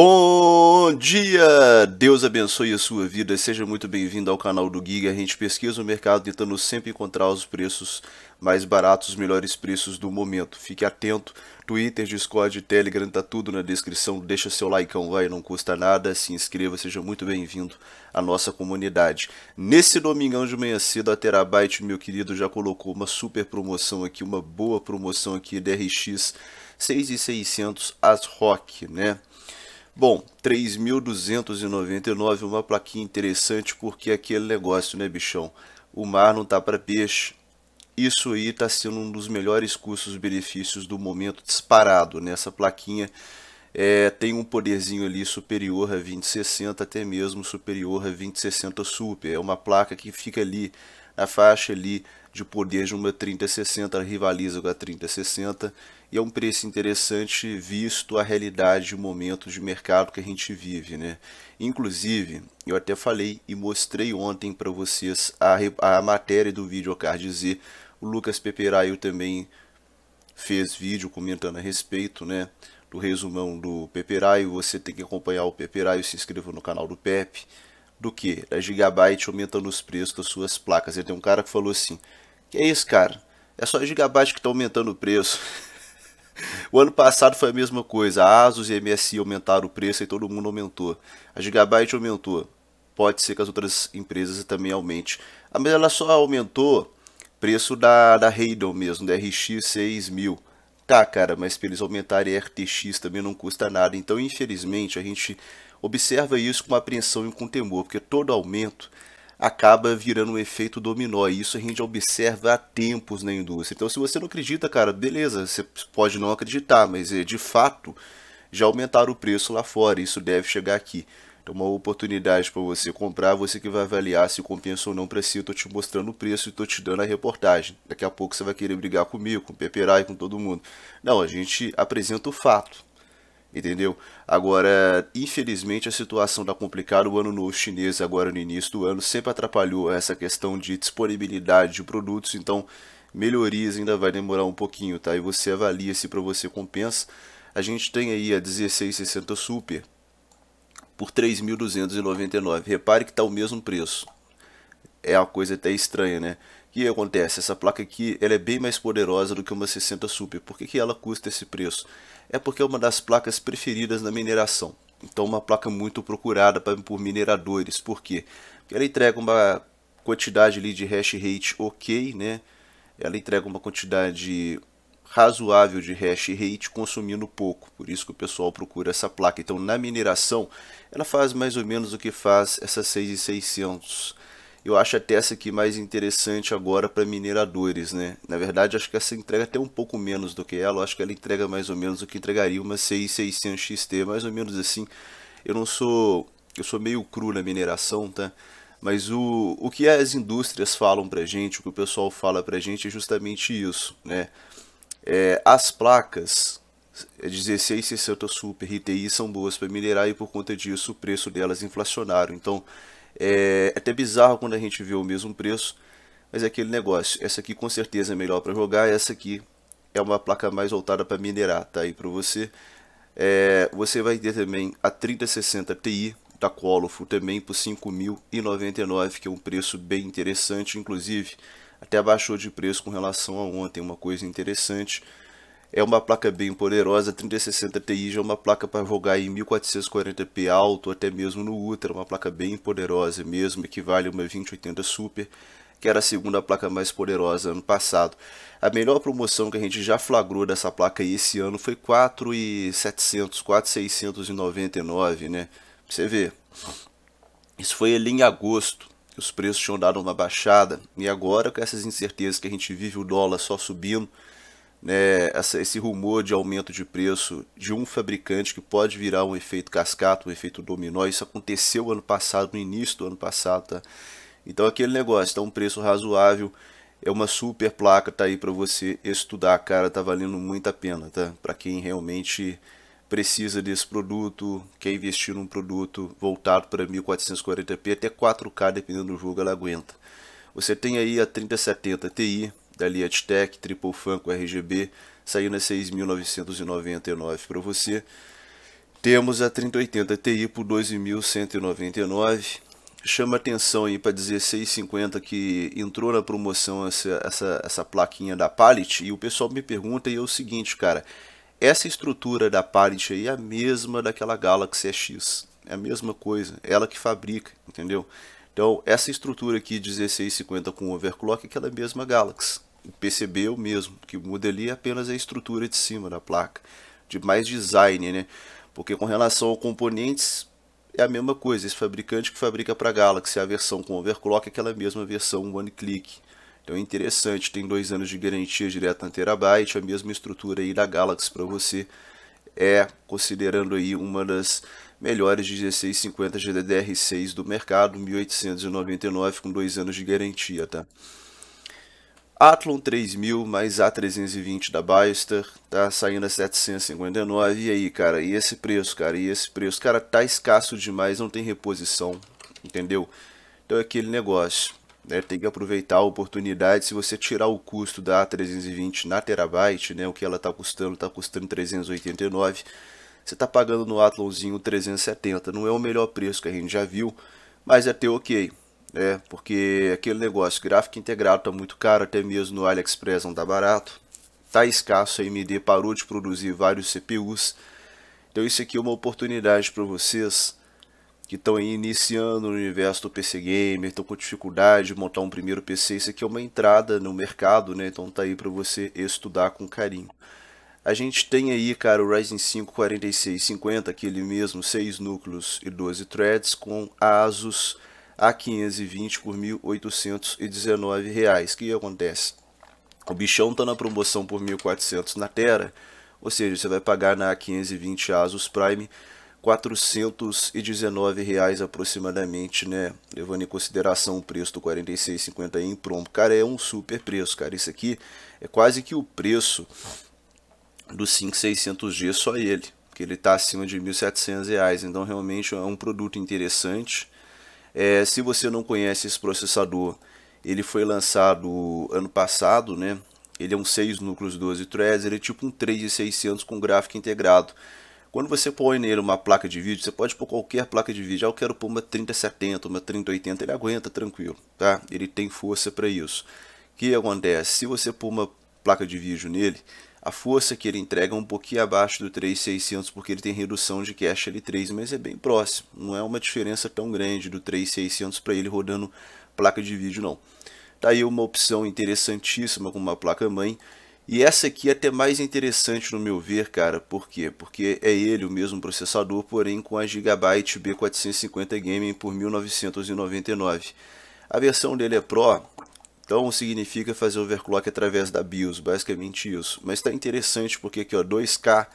Bom dia! Deus abençoe a sua vida. Seja muito bem-vindo ao canal do Giga. A gente pesquisa o mercado tentando sempre encontrar os preços mais baratos, os melhores preços do momento. Fique atento. Twitter, Discord, Telegram, tá tudo na descrição. Deixa seu like, vai, não custa nada. Se inscreva, seja muito bem-vindo à nossa comunidade. Nesse domingão de manhã cedo, a Terabyte, meu querido, já colocou uma super promoção aqui, uma boa promoção aqui, DRX 6600 Rock, né? Bom, 3.299, uma plaquinha interessante, porque aquele negócio, né, bichão? O mar não tá para peixe. Isso aí está sendo um dos melhores custos-benefícios do momento disparado. Nessa né? plaquinha é, tem um poderzinho ali superior a 2060, até mesmo superior a 2060 Super. É uma placa que fica ali na faixa ali de poder de uma 3060, ela rivaliza com a 3060 e é um preço interessante visto a realidade e o momento de mercado que a gente vive, né? Inclusive, eu até falei e mostrei ontem para vocês a, a matéria do videocard Z. O Lucas Peperaio também fez vídeo comentando a respeito, né? Do resumão do Peperaio, você tem que acompanhar o Peperaio, se inscreva no canal do Pepe. Do que? Da Gigabyte aumentando os preços das suas placas. E tem um cara que falou assim, que é isso, cara? É só a Gigabyte que está aumentando o preço. O ano passado foi a mesma coisa. A Asus e a MSI aumentaram o preço e todo mundo aumentou. A Gigabyte aumentou. Pode ser que as outras empresas também aumente. A ah, mas ela só aumentou preço da, da Radeon mesmo, da RX 6000. Tá, cara, mas para eles aumentarem a RTX também não custa nada. Então, infelizmente, a gente observa isso com apreensão e com temor, porque todo aumento acaba virando um efeito dominó. E isso a gente observa há tempos na indústria. Então, se você não acredita, cara, beleza, você pode não acreditar, mas eh, de fato já aumentaram o preço lá fora. Isso deve chegar aqui. Então, uma oportunidade para você comprar, você que vai avaliar se compensa ou não para si. Eu estou te mostrando o preço e estou te dando a reportagem. Daqui a pouco você vai querer brigar comigo, com o Peperai, com todo mundo. Não, a gente apresenta o fato entendeu? Agora, infelizmente, a situação está complicada. O ano novo chinês, agora no início do ano, sempre atrapalhou essa questão de disponibilidade de produtos, então melhorias ainda vai demorar um pouquinho, tá? E você avalia se para você compensa. A gente tem aí a 1660 Super por 3.299. Repare que está o mesmo preço. É uma coisa até estranha, né? O que acontece? Essa placa aqui ela é bem mais poderosa do que uma 60 Super. Por que, que ela custa esse preço? é porque é uma das placas preferidas na mineração. Então, uma placa muito procurada por mineradores. Por quê? Porque ela entrega uma quantidade ali de hash rate ok, né? Ela entrega uma quantidade razoável de hash rate consumindo pouco. Por isso que o pessoal procura essa placa. Então, na mineração, ela faz mais ou menos o que faz essa 6600 eu acho até essa aqui mais interessante agora para mineradores, né? Na verdade, acho que essa entrega até um pouco menos do que ela. Eu acho que ela entrega mais ou menos o que entregaria uma 6600 XT, mais ou menos assim. Eu não sou, eu sou meio cru na mineração, tá? Mas o, o que as indústrias falam pra gente, o que o pessoal fala pra gente é justamente isso, né? É, as placas 1660 é Super RTI são boas para minerar e por conta disso o preço delas inflacionaram. Então, é, é até bizarro quando a gente vê o mesmo preço, mas é aquele negócio. Essa aqui com certeza é melhor para jogar, essa aqui é uma placa mais voltada para minerar, tá aí para você. É, você vai ter também a 3060 Ti da Qualofo também por 5.099, que é um preço bem interessante, inclusive até baixou de preço com relação a ontem, uma coisa interessante. É uma placa bem poderosa, 3060 Ti já é uma placa para jogar em 1440p alto, até mesmo no Ultra, é uma placa bem poderosa mesmo, equivale a uma 2080 Super, que era a segunda placa mais poderosa ano passado. A melhor promoção que a gente já flagrou dessa placa esse ano foi 4,700, 4,699, né? Pra você ver. Isso foi ali em agosto, os preços tinham dado uma baixada, e agora com essas incertezas que a gente vive, o dólar só subindo, né, essa, esse rumor de aumento de preço de um fabricante que pode virar um efeito cascata, um efeito dominó. Isso aconteceu ano passado, no início do ano passado. Tá? Então aquele negócio, tá um preço razoável, é uma super placa, tá aí para você estudar, cara, tá valendo muito a pena, tá? Para quem realmente precisa desse produto, quer investir num produto voltado para 1440p até 4K, dependendo do jogo, ela aguenta. Você tem aí a 3070 Ti, da Liattech Triple Fan com RGB, saindo a 6.999 para você. Temos a 3080 Ti por 2.199. Chama atenção aí para 1650 que entrou na promoção essa, essa, essa plaquinha da Pallet e o pessoal me pergunta e é o seguinte, cara, essa estrutura da Pallet aí é a mesma daquela Galaxy X, é a mesma coisa, ela que fabrica, entendeu? Então, essa estrutura aqui 1650 com overclock é aquela mesma Galaxy percebeu mesmo que modelia apenas é a estrutura de cima da placa, de mais design, né? Porque com relação a componentes é a mesma coisa, esse fabricante que fabrica para a Galaxy, a versão com overclock é aquela mesma versão one click. Então é interessante, tem dois anos de garantia direto na Terabyte, a mesma estrutura aí da Galaxy para você. É considerando aí uma das melhores 1650 GDDR6 do mercado, 1899 com dois anos de garantia, tá? Athlon 3000 mais A320 da Baster, tá saindo a 759. E aí, cara, e esse preço, cara, e esse preço, cara, tá escasso demais, não tem reposição, entendeu? Então é aquele negócio, né? Tem que aproveitar a oportunidade. Se você tirar o custo da A320 na terabyte, né, o que ela tá custando, tá custando 389. Você tá pagando no Athlonzinho 370, não é o melhor preço que a gente já viu, mas é até OK. É, porque aquele negócio, gráfico integrado tá muito caro, até mesmo no AliExpress não tá barato. Tá escasso, a AMD parou de produzir vários CPUs. Então isso aqui é uma oportunidade para vocês que estão aí iniciando no universo do PC Gamer, estão com dificuldade de montar um primeiro PC. Isso aqui é uma entrada no mercado, né? Então tá aí para você estudar com carinho. A gente tem aí, cara, o Ryzen 5 4650, aquele mesmo, 6 núcleos e 12 threads com ASUS a 520 por R$ 1.819. O que acontece? O bichão está na promoção por 1.400 na Terra, ou seja, você vai pagar na 520 Asus Prime R$ 419 reais aproximadamente, né? Levando em consideração o preço do 46,50 em promo. Cara, é um super preço, cara. Isso aqui é quase que o preço do 5600G só ele, que ele está acima de R$ 1.700 reais. Então realmente é um produto interessante é, se você não conhece esse processador, ele foi lançado ano passado, né? Ele é um 6 núcleos 12 threads, ele é tipo um 3600 com gráfico integrado. Quando você põe nele uma placa de vídeo, você pode pôr qualquer placa de vídeo. Ah, eu quero pôr uma 3070, uma 3080, ele aguenta tranquilo, tá? Ele tem força para isso. O que acontece? Se você pôr uma placa de vídeo nele, a força que ele entrega é um pouquinho abaixo do 3600 porque ele tem redução de cache L3, mas é bem próximo. Não é uma diferença tão grande do 3600 para ele rodando placa de vídeo não. Tá aí uma opção interessantíssima com uma placa mãe. E essa aqui é até mais interessante no meu ver, cara. Por quê? Porque é ele o mesmo processador, porém com a Gigabyte B450 Gaming por 1999. A versão dele é Pro, então significa fazer overclock através da BIOS, basicamente isso. Mas está interessante porque aqui ó, 2K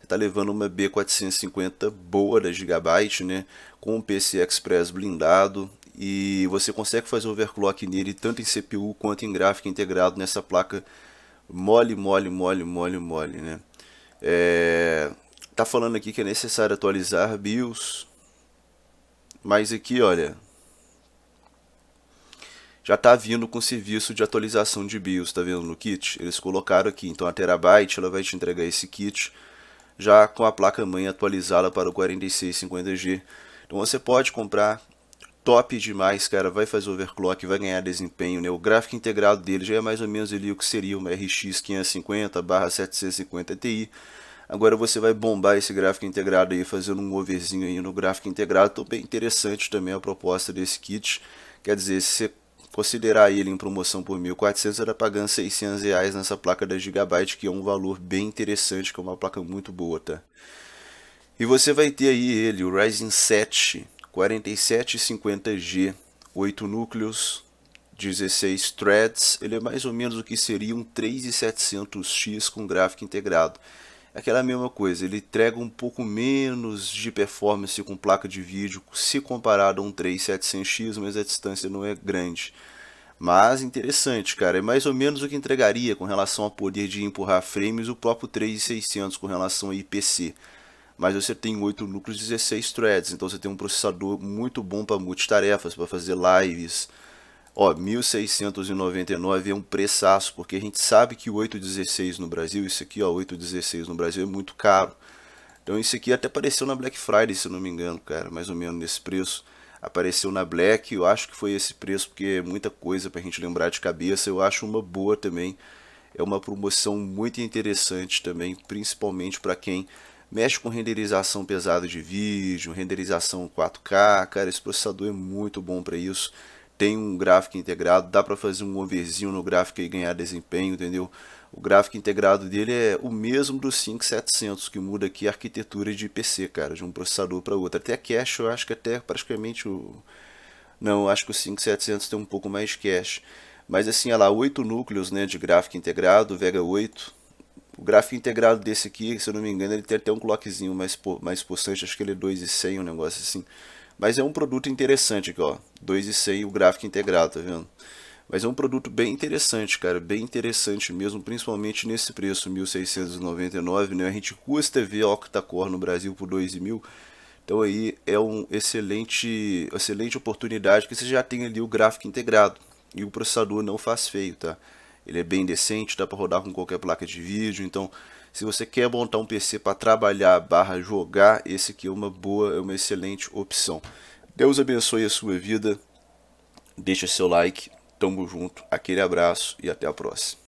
está levando uma B450 boa da Gigabyte, né? Com um PCI Express blindado e você consegue fazer overclock nele tanto em CPU quanto em gráfico integrado nessa placa mole, mole, mole, mole, mole, né? É... Tá falando aqui que é necessário atualizar BIOS, mas aqui, olha, já está vindo com serviço de atualização de BIOS, tá vendo no kit? Eles colocaram aqui, então a Terabyte ela vai te entregar esse kit já com a placa-mãe atualizada para o 4650G. Então você pode comprar, top demais, cara, vai fazer overclock, vai ganhar desempenho, né? O gráfico integrado dele já é mais ou menos ali o que seria uma RX 550/750 Ti. Agora você vai bombar esse gráfico integrado aí, fazendo um overzinho aí no gráfico integrado. Então bem interessante também a proposta desse kit. Quer dizer, se você Considerar ele em promoção por 1.400 era pagando 600 reais nessa placa da Gigabyte, que é um valor bem interessante, que é uma placa muito boa, tá? E você vai ter aí ele, o Ryzen 7 4750G, 8 núcleos, 16 threads, ele é mais ou menos o que seria um 3700X com gráfico integrado. É aquela mesma coisa, ele entrega um pouco menos de performance com placa de vídeo se comparado a um 3700X, mas a distância não é grande. Mas interessante, cara. É mais ou menos o que entregaria com relação ao poder de empurrar frames o próprio 3600 com relação ao IPC. Mas você tem 8 núcleos e 16 threads, então você tem um processador muito bom para multitarefas, para fazer lives. Ó, 1699 é um preçaço, porque a gente sabe que o 816 no Brasil, isso aqui, ó, 816 no Brasil é muito caro. Então isso aqui até apareceu na Black Friday, se não me engano, cara, mais ou menos nesse preço apareceu na Black, eu acho que foi esse preço, porque é muita coisa para a gente lembrar de cabeça, eu acho uma boa também, é uma promoção muito interessante também, principalmente para quem mexe com renderização pesada de vídeo, renderização 4K, cara, esse processador é muito bom para isso, tem um gráfico integrado, dá para fazer um overzinho no gráfico e ganhar desempenho, entendeu? O gráfico integrado dele é o mesmo do 5700, que muda aqui a arquitetura de PC, cara, de um processador para outro. Até cache, eu acho que até praticamente o... Não, acho que o 5700 tem um pouco mais de cache. Mas assim, olha lá, 8 núcleos né, de gráfico integrado, Vega 8. O gráfico integrado desse aqui, se eu não me engano, ele tem até um clockzinho mais, mais possante, acho que ele é 2,100, um negócio assim. Mas é um produto interessante aqui, ó. 2,100 o gráfico integrado, tá vendo? Mas é um produto bem interessante, cara, bem interessante mesmo, principalmente nesse preço, 1.699, né? A gente custa ver octa-core no Brasil por 2.000, então aí é um excelente, excelente oportunidade que você já tem ali o gráfico integrado e o processador não faz feio, tá? Ele é bem decente, dá para rodar com qualquer placa de vídeo, então se você quer montar um PC para trabalhar barra jogar, esse aqui é uma boa, é uma excelente opção. Deus abençoe a sua vida. Deixa seu like. Tamo junto. Aquele abraço e até a próxima.